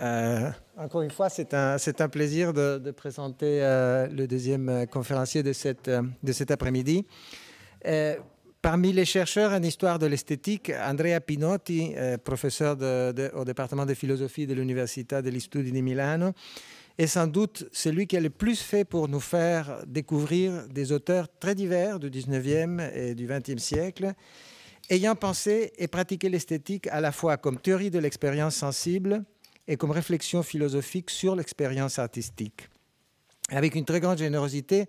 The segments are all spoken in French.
Euh, encore une fois, c'est un, plaisir de, présenter euh, le deuxième euh, conférencier de, de cet après-midi. parmi les chercheurs en histoire de l'esthétique, Andrea Pinotti, professeur au département de philosophie de l'Università degli Studi di Milano, est sans doute celui qui a le plus fait pour nous faire découvrir des auteurs très divers du 19e et du 20e siècle, ayant pensé et pratiqué l'esthétique à la fois comme théorie de l'expérience sensible, et comme réflexion philosophique sur l'expérience artistique. Avec une très grande générosité,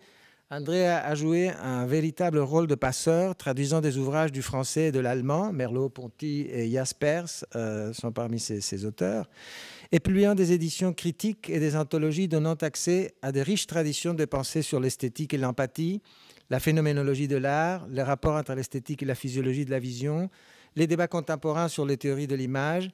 André a joué un véritable rôle de passeur, traduisant des ouvrages du français et de l'allemand. Merleau-Ponty et Jaspers euh, sont parmi ses, auteurs, et publiant des éditions critiques et des anthologies donnant accès à des riches traditions de pensée sur l'esthétique et l'empathie, la phénoménologie de l'art, les rapports entre l'esthétique et la physiologie de la vision, les débats contemporains sur les théories de l'image,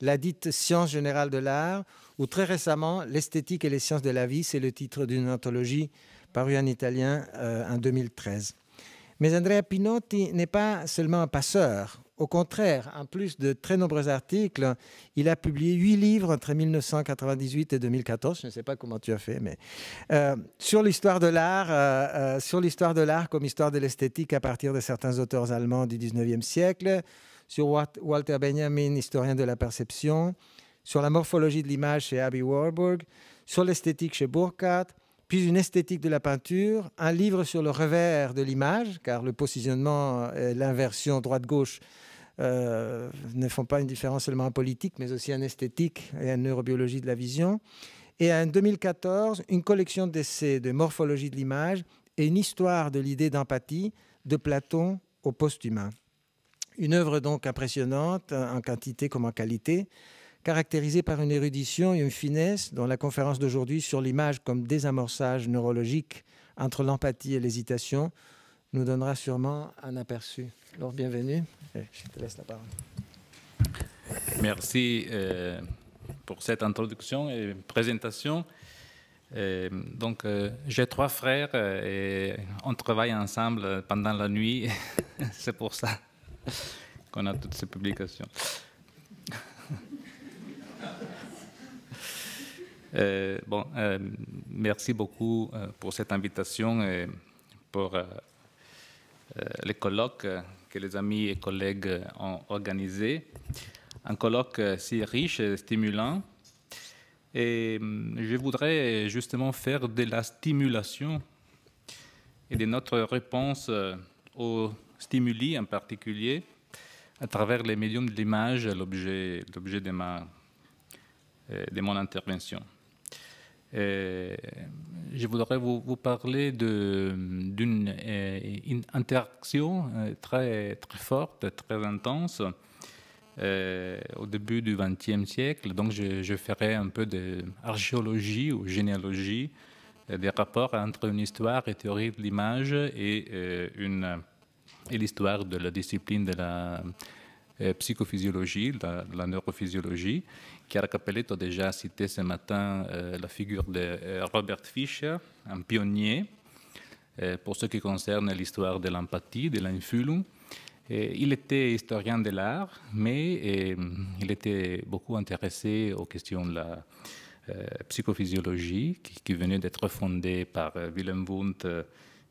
la dite science générale de l'art, ou très récemment, l'esthétique et les sciences de la vie, c'est le titre d'une anthologie parue en italien euh, en 2013. Mais Andrea Pinotti n'est pas seulement un passeur. Au contraire, en plus de très nombreux articles, il a publié huit livres entre 1998 et 2014. Je ne sais pas comment tu as fait, mais euh, sur l'histoire de l'art, euh, sur l'histoire de l'art comme histoire de l'esthétique à partir de certains auteurs allemands du 19e siècle, sur Walter Benjamin, historien de la perception, sur la morphologie de l'image chez Abby Warburg, sur l'esthétique chez Burkhardt, puis une esthétique de la peinture, un livre sur le revers de l'image, car le positionnement et l'inversion droite-gauche euh, ne font pas une différence seulement en politique, mais aussi en esthétique et en neurobiologie de la vision. Et en 2014, une collection d'essais de morphologie de l'image et une histoire de l'idée d'empathie de Platon au post-humain. Une œuvre donc impressionnante en quantité comme en qualité, caractérisée par une érudition et une finesse dont la conférence d'aujourd'hui sur l'image comme désamorçage neurologique entre l'empathie et l'hésitation nous donnera sûrement un aperçu. Alors, bienvenue. Eh, je te laisse la parole. Merci euh, pour cette introduction et présentation. Euh, donc, euh, j'ai trois frères et on travaille ensemble pendant la nuit. C'est pour ça qu'on a toutes ces publications. Euh, bon, euh, merci beaucoup euh, pour cette invitation et pour les colloques que les amis et collègues ont organisés. Un colloque si riche et stimulant. Et hum, je voudrais justement faire de la stimulation et de notre réponse aux stimuli en particulier à travers les médiums de l'image, l'objet de, ma, euh, mon intervention. Euh, je voudrais vous, parler d'une euh, interaction très, très forte, très intense au début du XXe siècle. Donc je, ferai un peu d'archéologie ou généalogie des rapports entre une histoire et théorie de l'image et une et l'histoire de la discipline de la euh, psychophysiologie, de la, neurophysiologie, Chiara Capelletto a déjà cité ce matin euh, la figure de euh, Robert Fischer, un pionnier pour ce qui concerne l'histoire de l'empathie, de l'influence. Il était historien de l'art, mais il était beaucoup intéressé aux questions de la psychophysiologie qui, qui venait d'être fondée par Willem Wundt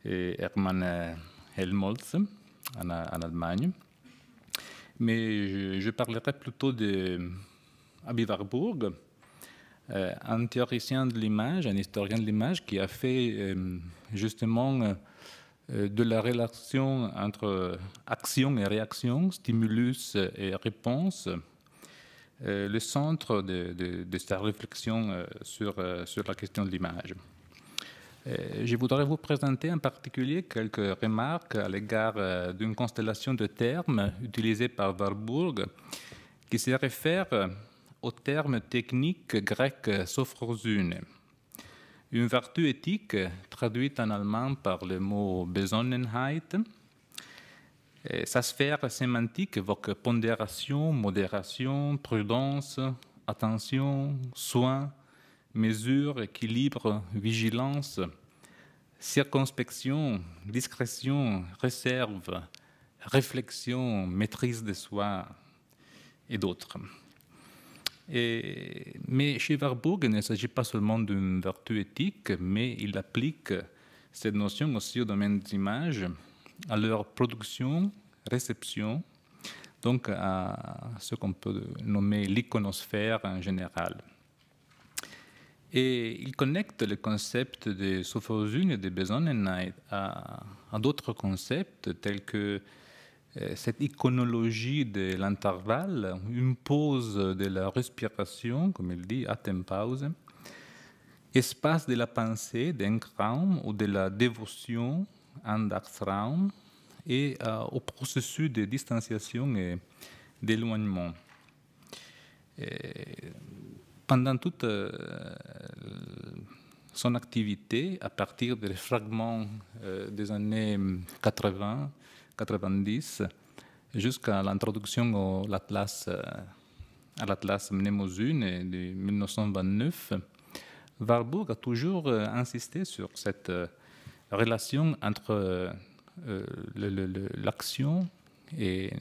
et Hermann Helmholtz en, Allemagne. Mais je, parlerai plutôt de Warburg, euh, un théoricien de l'image, un historien de l'image qui a fait euh, justement euh, de la relation entre action et réaction, stimulus et réponse, le centre de, sa réflexion sur la question de l'image. Euh, je voudrais vous présenter en particulier quelques remarques à l'égard euh, d'une constellation de termes utilisés par Warburg qui se réfère euh, au terme technique grec sophrosune, une vertu éthique traduite en allemand par le mot Besonnenheit. sa sphère sémantique évoque pondération, modération, prudence, attention, soin, mesure, équilibre, vigilance, circonspection, discrétion, réserve, réflexion, maîtrise de soi et d'autres. mais chez Warburg, il ne s'agit pas seulement d'une vertu éthique, mais il applique cette notion aussi au domaine des images, à leur production, réception, donc à ce qu'on peut nommer l'iconosphère en général. Et il connecte le concept de Sophosune et de Besonnenheit à, d'autres concepts tels que euh, cette iconologie de l'intervalle, une pause de la respiration, comme il dit, atempause, espace de la pensée, d'un ou de la dévotion, andachtraum, et euh, au processus de distanciation et d'éloignement pendant toute euh, son activité, à partir des fragments euh, des années 80, 90, jusqu'à l'introduction l'Atlas, euh, à l'Atlas Mnemosune de 1929, Warburg a toujours insisté sur cette relation entre l'action et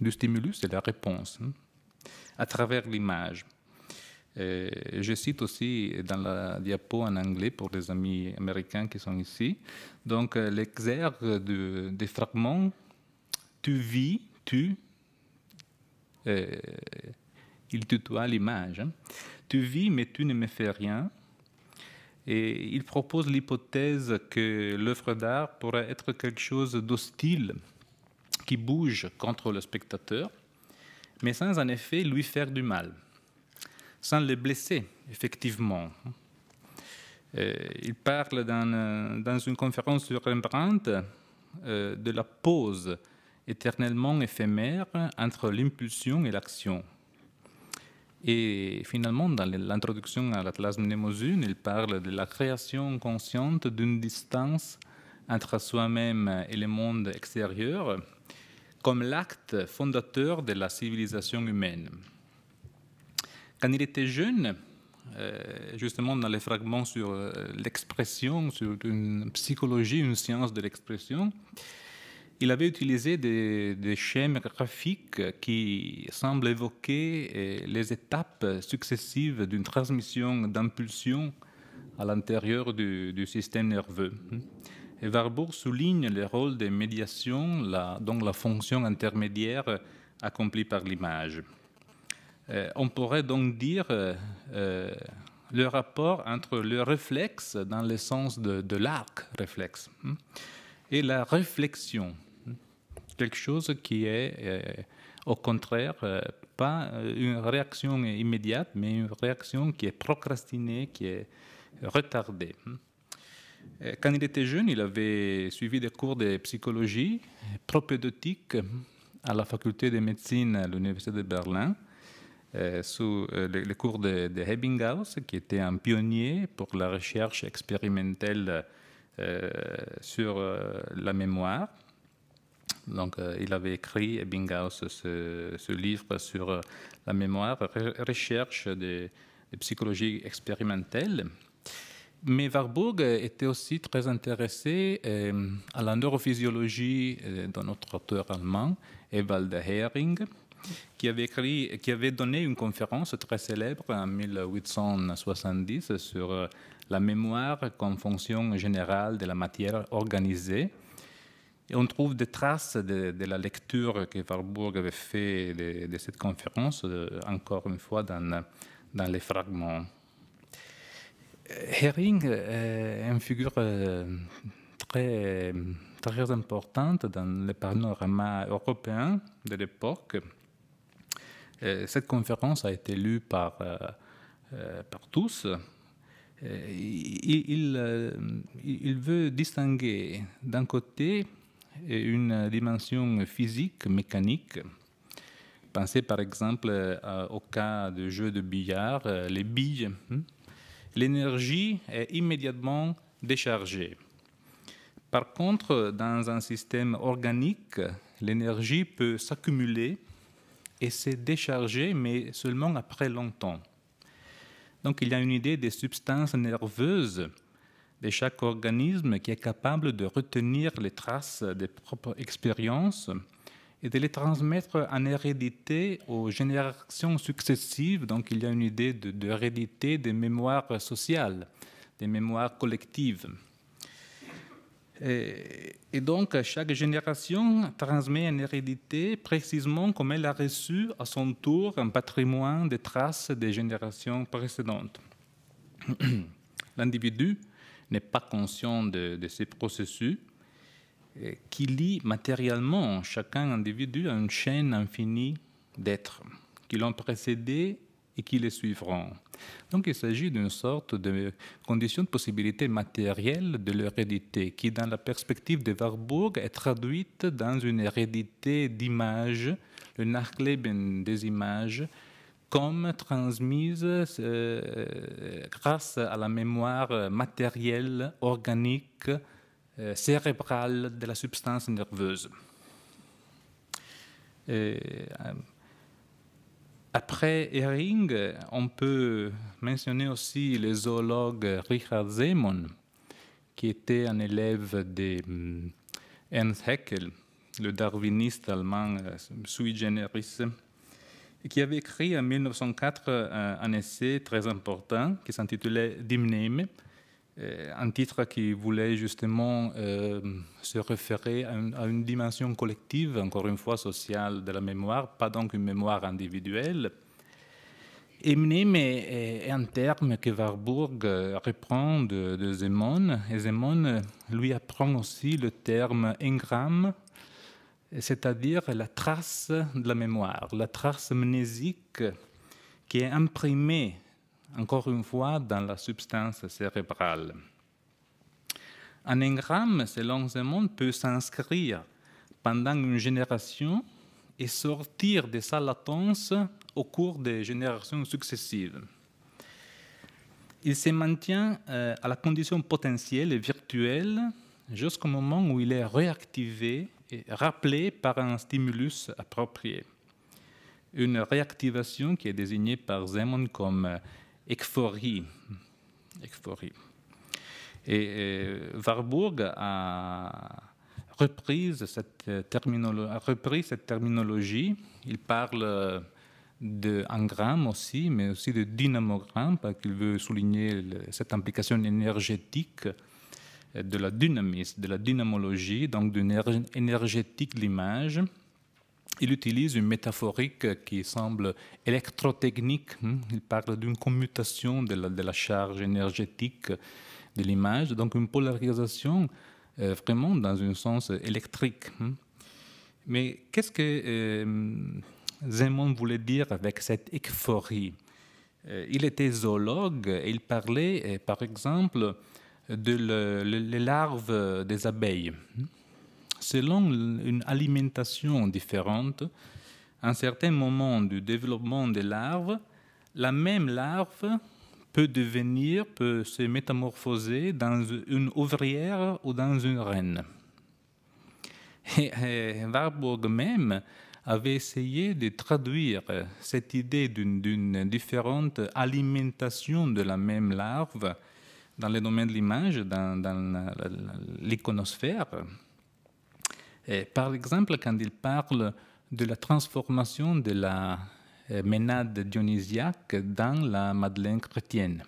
le stimulus et la réponse hein, à travers l'image. Euh, je cite aussi dans la diapo en anglais pour les amis américains qui sont ici. Donc, euh, l'exergue de, des fragments Tu vis, tu. Euh, il tutoie l'image. Hein. Tu vis, mais tu ne me fais rien. Et il propose l'hypothèse que l'œuvre d'art pourrait être quelque chose d'hostile qui bouge contre le spectateur, mais sans en effet lui faire du mal sans les blesser, effectivement. Euh, il parle dans, euh, une conférence sur Rembrandt euh, de la pause éternellement éphémère entre l'impulsion et l'action. Et finalement, dans l'introduction à l'Atlas Nemosune, il parle de la création consciente d'une distance entre soi-même et le monde extérieur comme l'acte fondateur de la civilisation humaine. Quand il était jeune, euh, justement dans les fragments sur euh, l'expression, sur une psychologie, une science de l'expression, il avait utilisé des, des, schèmes graphiques qui semblent évoquer euh, les étapes successives d'une transmission d'impulsion à l'intérieur du, système nerveux. Et Warburg souligne le rôle des médiations, la, donc la fonction intermédiaire accomplie par l'image. Euh, on pourrait donc dire euh, euh, le rapport entre le réflexe dans le sens de, l'arc réflexe hein, et la réflexion, hein, quelque chose qui est au contraire pas une réaction immédiate, mais une réaction qui est procrastinée, qui est retardée. Hein. Quand il était jeune, il avait suivi des cours de psychologie propédotique à la faculté de médecine à l'Université de Berlin. Euh, sous euh, le, cours de, de, qui était un pionnier pour la recherche expérimentale euh, sur la mémoire. Donc, il avait écrit Ebbinghaus ce, livre sur la mémoire, recherche de, psychologie expérimentale. Mais Warburg était aussi très intéressé à la neurophysiologie d'un notre auteur allemand, Ewald Hering, qui avait, écrit, qui avait donné une conférence très célèbre en 1870 sur euh, la mémoire comme fonction générale de la matière organisée. Et on trouve des traces de, la lecture que Warburg avait fait de, cette conférence, euh, encore une fois, dans, les fragments. Herring euh, est une figure très, très importante dans le panorama européen de l'époque. Euh, cette conférence a été lue par, euh, euh, par tous. Il, il, veut distinguer d'un côté une dimension physique, mécanique. Pensez par exemple au cas de jeu de billard, les billes. Hein. L'énergie est immédiatement déchargée. Par contre, dans un système organique, l'énergie peut s'accumuler et s'est déchargé, mais seulement après longtemps. Donc il y a une idée des substances nerveuses de chaque organisme qui est capable de retenir les traces des propres expériences et de les transmettre en hérédité aux générations successives. Donc il y a une idée d'hérédité des mémoires sociales, des mémoires collectives. Et, donc, chaque génération transmet une hérédité précisément comme elle a reçu à son tour un patrimoine des traces des générations précédentes. L'individu n'est pas conscient de, de ces processus euh, qui lie matériellement chacun individu à une chaîne infinie d'êtres qui l'ont précédé et qui les suivront. Donc il s'agit d'une sorte de condition de possibilité matérielle de l'hérédité qui dans la perspective de Warburg est traduite dans une hérédité d'images, le Nachleben des images, comme transmise euh, grâce à la mémoire matérielle, organique, euh, cérébrale de la substance nerveuse. Et, euh, après Ehring, on peut mentionner aussi le zoologue Richard Zeman, qui était un élève de mm, Ernst Haeckel, le darwiniste allemand euh, sui generis, qui avait écrit en 1904 euh, un essai très important qui s'intitulait Dimneme, euh, un titre qui voulait justement euh, se référer à une, dimension collective, encore une fois sociale, de la mémoire, pas donc une mémoire individuelle. Euh, et est, un terme que Warburg reprend de, de Zemon, et Zemon lui apprend aussi le terme engramme, c'est-à-dire la trace de la mémoire, la trace mnésique qui est imprimée encore une fois dans la substance cérébrale. Un engramme, selon Zemmour, peut s'inscrire pendant une génération et sortir de sa latence au cours des générations successives. Il se maintient euh, à la condition potentielle et virtuelle jusqu'au moment où il est réactivé et rappelé par un stimulus approprié. Une réactivation qui est désignée par Zemmour comme euh, ekphorie. Et euh, Warburg euh, a repris cette, terminologie, Il parle euh, d'engramme aussi, mais aussi de dynamogramme, parce qu'il veut souligner cette implication énergétique de la dynamisme, de la dynamologie, donc d'une énergétique de l'image il utilise une métaphorique qui semble électrotechnique. Hein. Il parle d'une commutation de la, charge énergétique de l'image, donc une polarisation euh, vraiment dans un sens électrique. Hein. Mais qu'est-ce que euh, Zemmour voulait dire avec cette euphorie euh, Il était zoologue et il parlait, euh, par exemple, de les larves des abeilles. Hein. Selon une alimentation différente, à un certain moment du développement des larves, la même larve peut devenir, peut se métamorphoser dans une ouvrière ou dans une reine. Et, Warburg même avait essayé de traduire cette idée d'une différente alimentation de la même larve dans le domaine de l'image, dans, dans l'iconosphère par exemple, quand il parle de la transformation de la euh, ménade dionysiaque dans la Madeleine chrétienne.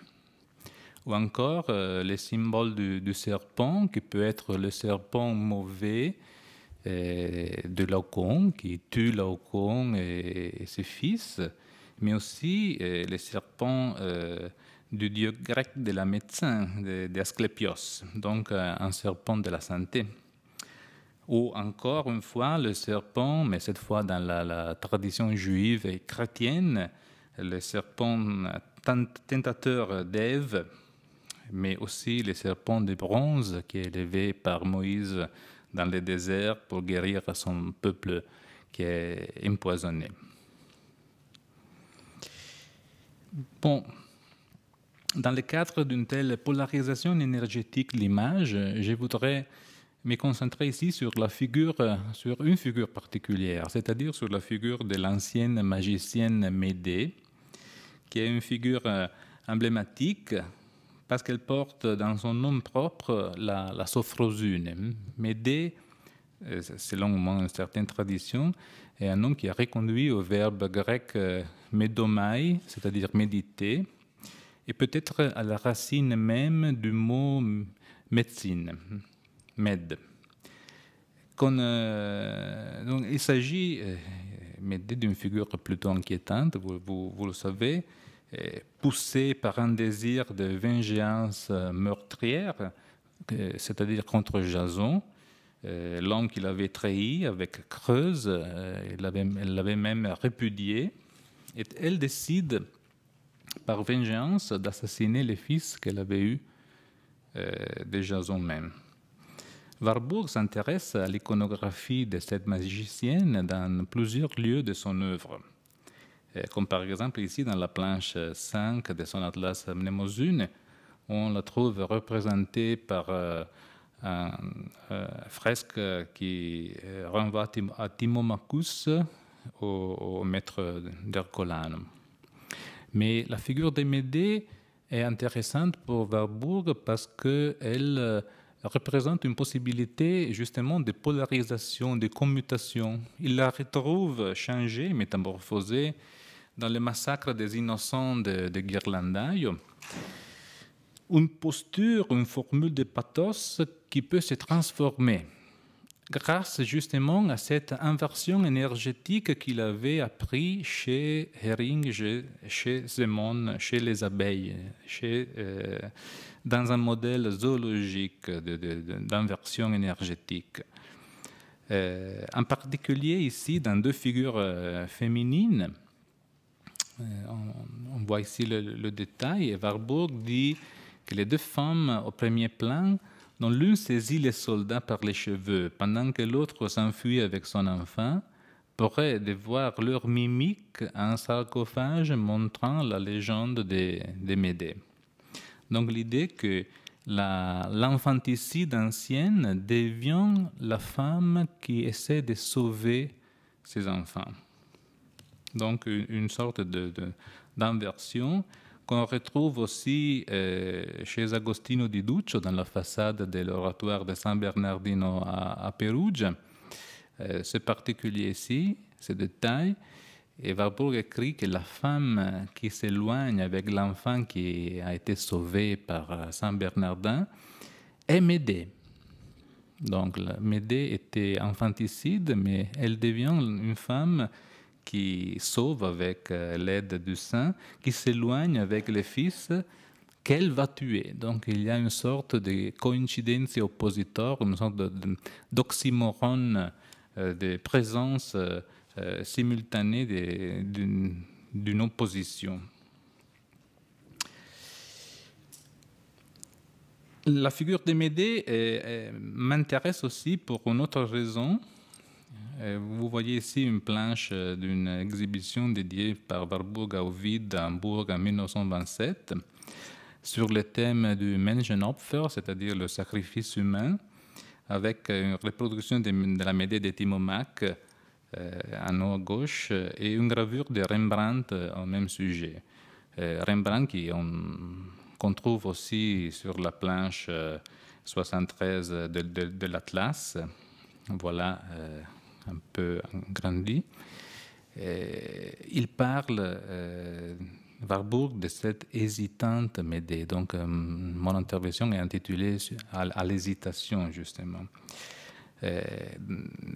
Ou encore le euh, les symboles du, serpent, qui peut être le serpent mauvais euh, de Laocoon, qui tue Laocoon et, ses fils, mais aussi le serpent du dieu grec de la médecine, d'Asclepios, donc un serpent de la santé. Ou encore une fois, le serpent, mais cette fois dans la, tradition juive et chrétienne, le serpent tentateur d'Ève, mais aussi le serpent de bronze qui est élevé par Moïse dans le désert pour guérir son peuple qui est empoisonné. Bon, dans le cadre d'une telle polarisation énergétique l'image, je voudrais mais concentré ici sur la figure, euh, sur une figure particulière, c'est-à-dire sur la figure de l'ancienne magicienne Médée, qui est une figure euh, emblématique parce qu'elle porte dans son nom propre la, sophrosune. Médée, euh, selon certaines traditions, est un nom qui a reconduit au verbe grec médomai, c'est-à-dire méditer, et peut-être à la racine même du mot médecine. MED. Euh, donc, il s'agit euh, d'une figure plutôt inquiétante, vous, le savez, euh, poussée par un désir de vengeance meurtrière, c'est-à-dire contre Jason, l'homme qu'il avait trahi avec Creuse, elle l'avait même répudié, et elle décide par vengeance d'assassiner les fils qu'elle avait eus de Jason même. Warburg s'intéresse à l'iconographie de cette magicienne dans plusieurs lieux de son œuvre, euh, comme par exemple ici dans la planche 5 de son atlas Mnemosune, on la trouve représentée par euh, une euh, fresque qui renvoie à Timomachus, au, maître d'Herculanum. Mais la figure de Médée est intéressante pour Warburg parce qu'elle représente une possibilité justement de polarisation, de commutation. Il la retrouve changée, métamorphosée dans le massacre des innocents de, de Guirlandaio. Une posture, une formule de pathos qui peut se transformer grâce justement à cette inversion énergétique qu'il avait appris chez Hering, chez Zemon, chez les abeilles, chez... Euh, dans un modèle zoologique d'inversion énergétique. Euh, en particulier ici, dans deux figures euh, féminines, euh, on, voit ici le, détail, et Warburg dit que les deux femmes au premier plan, dont l'une saisit les soldats par les cheveux, pendant que l'autre s'enfuit avec son enfant, pourraient devoir leur mimique un sarcophage montrant la légende des, des Médées. Donc l'idée que l'infanticide ancienne devient la femme qui essaie de sauver ses enfants. Donc une sorte d'inversion de, qu'on retrouve aussi euh, chez Agostino di Duccio dans la façade de l'oratoire de San Bernardino à, Perugia. Euh, c'est particulier ici, ce détail. Et Warburg écrit que la femme qui s'éloigne avec l'enfant qui a été sauvé par euh, Saint Bernardin est Médée. Donc Médée était infanticide, mais elle devient une femme qui sauve avec euh, l'aide du saint, qui s'éloigne avec le fils qu'elle va tuer. Donc il y a une sorte de coïncidence oppositor une sorte d'oxymoron de, de, euh, présence euh, simultanée d'une opposition. La figure de Médée euh, euh, m'intéresse aussi pour une autre raison. Vous voyez ici une planche d'une exhibition dédiée par Warburg à Ovid à Hambourg en 1927 sur le thème du Menschenopfer, c'est-à-dire le sacrifice humain, avec une reproduction de, la Médée de Timomac euh, à nos gauche euh, et une gravure de Rembrandt euh, au même sujet. Rembrandt qu'on trouve aussi sur la planche 73 de, l'Atlas. Voilà, un peu grandi. il parle, Warburg, de cette hésitante Médée. Donc, mon intervention est intitulée à l'hésitation, justement. Euh,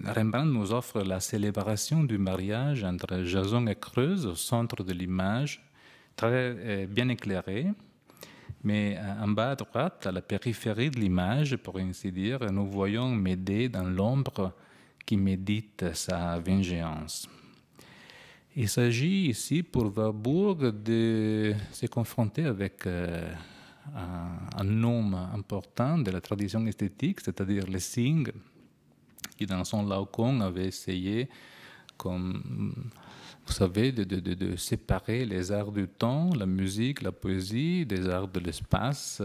Rembrandt nous offre la célébration du mariage entre Jason et Creuse au centre de l'image, très euh, bien éclairée. Mais en bas à droite, à la périphérie de l'image, pour ainsi dire, nous voyons Médée dans l'ombre qui médite sa vengeance. Il s'agit ici pour Warburg de se confronter avec euh, un, homme important de la tradition esthétique, c'est-à-dire signes, qui, dans son Laocoon avait essayé, comme vous savez, de, séparer les arts du temps, la musique, la poésie, des arts de l'espace,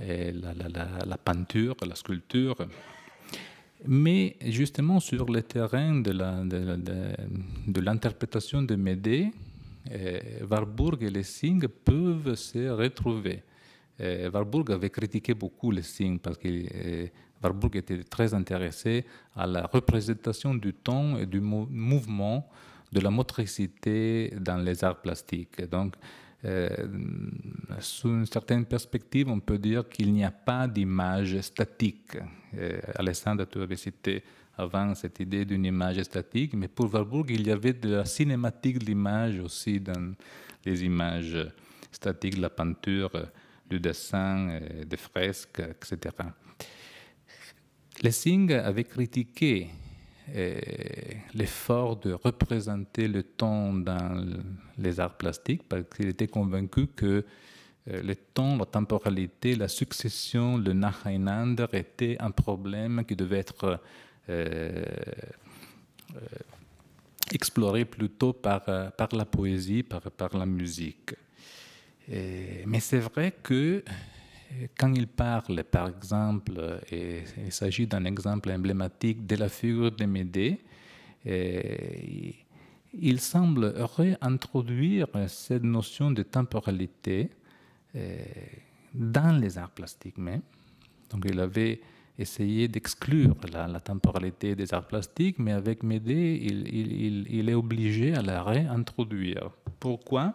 et la, peinture, la sculpture. Mais justement, sur le terrain de l'interprétation de, Médée, eh, Warburg et Lessing peuvent se retrouver. Eh, Warburg avait critiqué beaucoup Lessing parce que Warburg était très intéressé à la représentation du temps et du mouvement de la motricité dans les arts plastiques. Donc, euh, sous une certaine perspective, on peut dire qu'il n'y a pas d'image statique. Euh, Alessandre, tu avais cité avant cette idée d'une image statique, mais pour Warburg, il y avait de la cinématique de l'image aussi dans les images statiques, la peinture, le euh, dessin, euh, des fresques, etc. Lessing avait critiqué euh, l'effort de représenter le temps dans les arts plastiques parce qu'il était convaincu que euh, le temps, la temporalité, la succession, le Nachainander était un problème qui devait être euh, exploré plutôt par, par la poésie, par, par la musique. mais c'est vrai que quand il parle, par exemple, et euh, il s'agit d'un exemple emblématique de la figure de Médée, euh, il semble réintroduire cette notion de temporalité euh, dans les arts plastiques Donc il avait essayé d'exclure la, temporalité des arts plastiques, mais avec Médée, il est obligé à la réintroduire. Pourquoi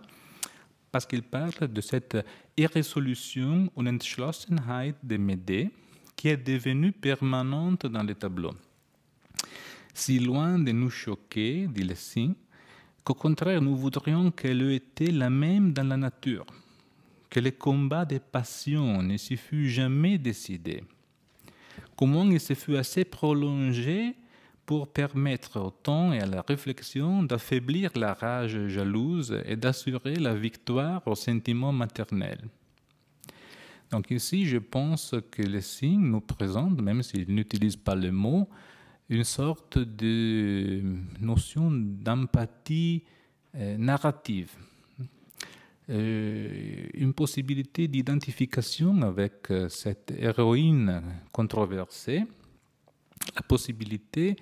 parce qu'il parle de cette irrésolution, entschlossenheit » de Médée, qui est devenue permanente dans le tableau. Si loin de nous choquer, dit le signe, qu'au contraire nous voudrions qu'elle eût été la même dans la nature, que le combat des passions ne s'y fût jamais décidé. Comment il se fût assez prolongé pour permettre au temps et à la réflexion d'affaiblir la rage jalouse et d'assurer la victoire au sentiment maternel. Donc ici, je pense que les signes nous présentent, même s'ils n'utilisent pas le mot, une sorte de notion d'empathie euh, narrative, euh, une possibilité d'identification avec euh, cette héroïne controversée la possibilité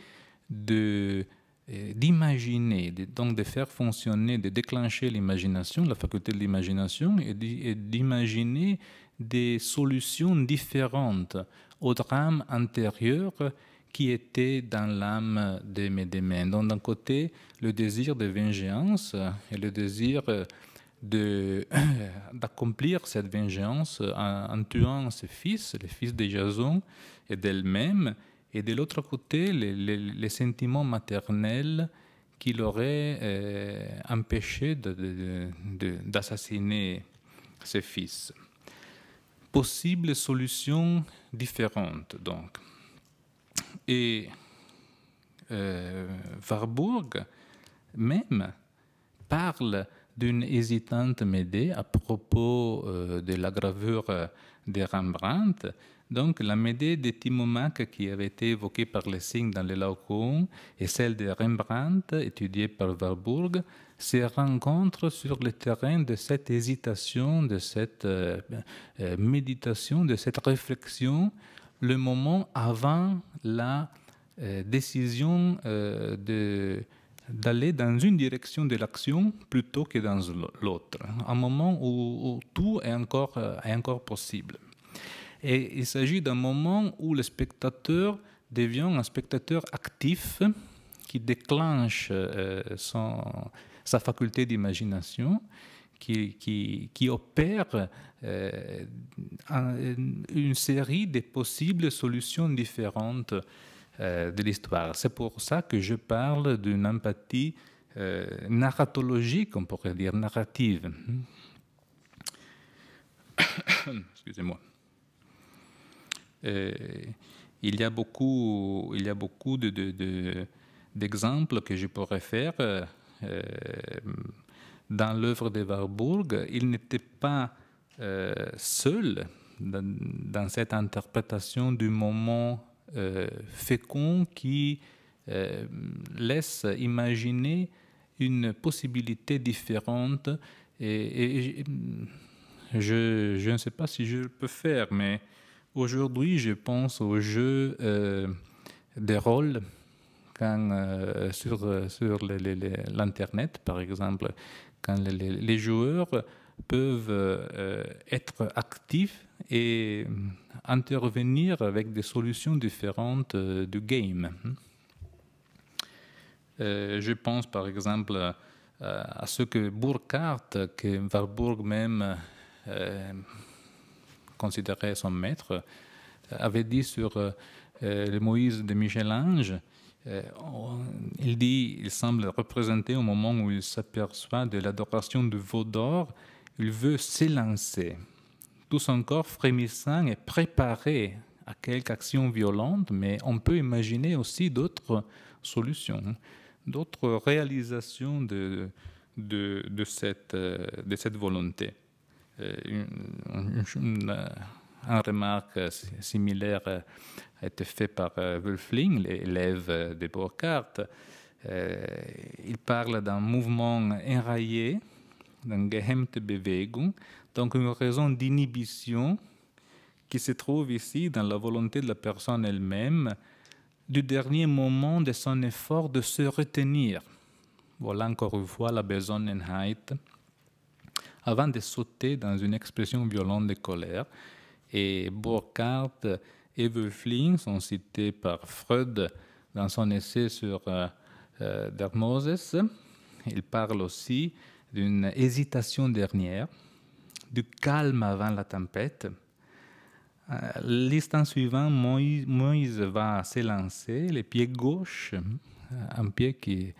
de euh, d'imaginer, donc de faire fonctionner, de déclencher l'imagination, la faculté de l'imagination, et d'imaginer des solutions différentes au drame antérieur qui était dans l'âme de démons Donc d'un côté, le désir de vengeance et le désir d'accomplir cette vengeance en, tuant ses fils, les fils de Jason et d'elle-même, et de l'autre côté, les, sentiments maternels qui l'auraient euh, empêché d'assassiner ses fils. Possibles solutions différentes, donc. Et euh, Warburg même parle d'une hésitante Médée à propos euh, de la gravure de Rembrandt donc la Médée de Timomac qui avait été évoquée par les signes dans les Laocoon et celle de Rembrandt étudiée par Warburg se rencontrent sur le terrain de cette hésitation, de cette euh, euh, méditation, de cette réflexion, le moment avant la euh, décision d'aller dans une direction de l'action plutôt que dans l'autre, un moment où, tout est encore possible. Et il s'agit d'un moment où le spectateur devient un spectateur actif qui déclenche euh, son, sa faculté d'imagination, qui, qui, opère euh, une série de possibles solutions différentes euh, de l'histoire. C'est pour ça que je parle d'une empathie narratologique, on pourrait dire, narrative. Excusez-moi. Euh, il y a beaucoup, il y a beaucoup d'exemples que je pourrais faire. Euh, dans l'œuvre de Warburg, il n'était pas euh, seul dans, cette interprétation du moment fécond qui laisse imaginer une possibilité différente. Et, je, je, ne sais pas si je peux faire, mais Aujourd'hui, je pense aux jeux euh, de rôle euh, sur, euh, l'Internet, par exemple, quand les, joueurs peuvent être actifs et intervenir avec des solutions différentes du game. je pense par exemple à ce que Burkhardt, que Warburg même considéré son maître, euh, avait dit sur euh, euh, le Moïse de Michel-Ange, il dit, il semble représenter au moment où il s'aperçoit de l'adoration du veau d'or, il veut s'élancer, tout son corps frémissant est préparé à quelque action violente, mais on peut imaginer aussi d'autres solutions, d'autres réalisations de, de, de, cette, de cette volonté. Euh, euh, une, remarque similaire a été faite par euh, Wolfling, l'élève de Burckhardt. il parle d'un mouvement enraillé, d'un Bewegung, donc une raison d'inhibition qui se trouve ici dans la volonté de la personne elle-même du dernier moment de son effort de se retenir. Voilà encore une fois la Besonnenheit avant de sauter dans une expression violente de colère. Et Burkhardt et Wölfling sont cités par Freud dans son essai sur euh, euh Il parle aussi d'une hésitation dernière, du calme avant la tempête. Euh, l'instant suivant, Moïse, va s'élancer, les pieds gauches, un pied qui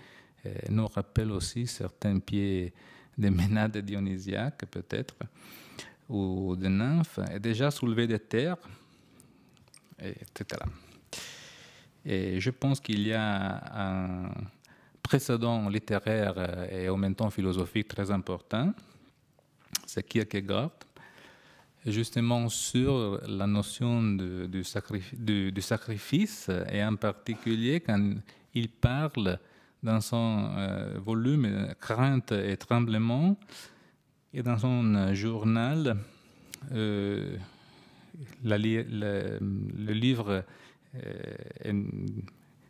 euh, nous rappelle aussi certains pieds des ménades dionysiaques peut-être, ou des nymphes, et déjà soulevé des terres, etc. Et je pense qu'il y a un précédent littéraire euh, et au même temps philosophique très important, c'est Kierkegaard, justement sur la notion du, sacrifice, du, sacrifice, et en particulier quand il parle dans son euh, volume euh, Crainte et tremblement, et dans son euh, journal, le livre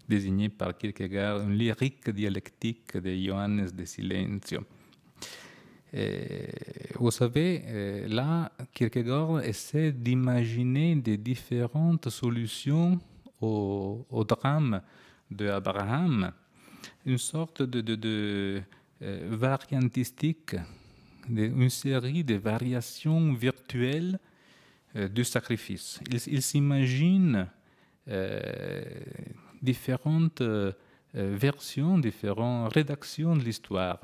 désigné par Kierkegaard une lyrique dialectique de Johannes de Silencio. vous savez, là, Kierkegaard essaie d'imaginer des différentes solutions au, drame d'Abraham une sorte de, euh, variantistique, une série de variations virtuelles euh, du sacrifice. Il, s'imagine euh, différentes versions, différentes rédactions de l'histoire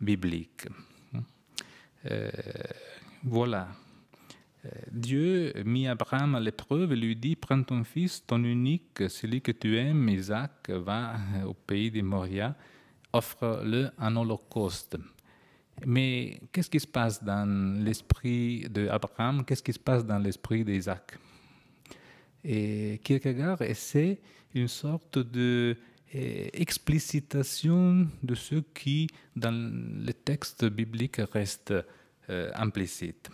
biblique. voilà. Dieu mit Abraham à l'épreuve et lui dit, prends ton fils, ton unique, celui que tu aimes, Isaac, va euh, au pays de Moria, offre-le en holocauste. Mais qu'est-ce qui se passe dans l'esprit d'Abraham Qu'est-ce qui se passe dans l'esprit d'Isaac Et Kierkegaard essaie une sorte de euh, explicitation de ce qui, dans le texte biblique, reste euh, implicite.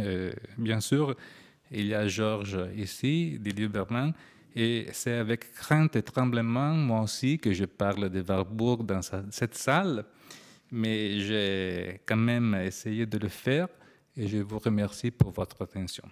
Euh, bien sûr, il y a Georges ici, Didier Berman, et c'est avec crainte et tremblement, moi aussi, que je parle de Warburg dans cette salle, mais j'ai quand même essayé de le faire et je vous remercie pour votre attention.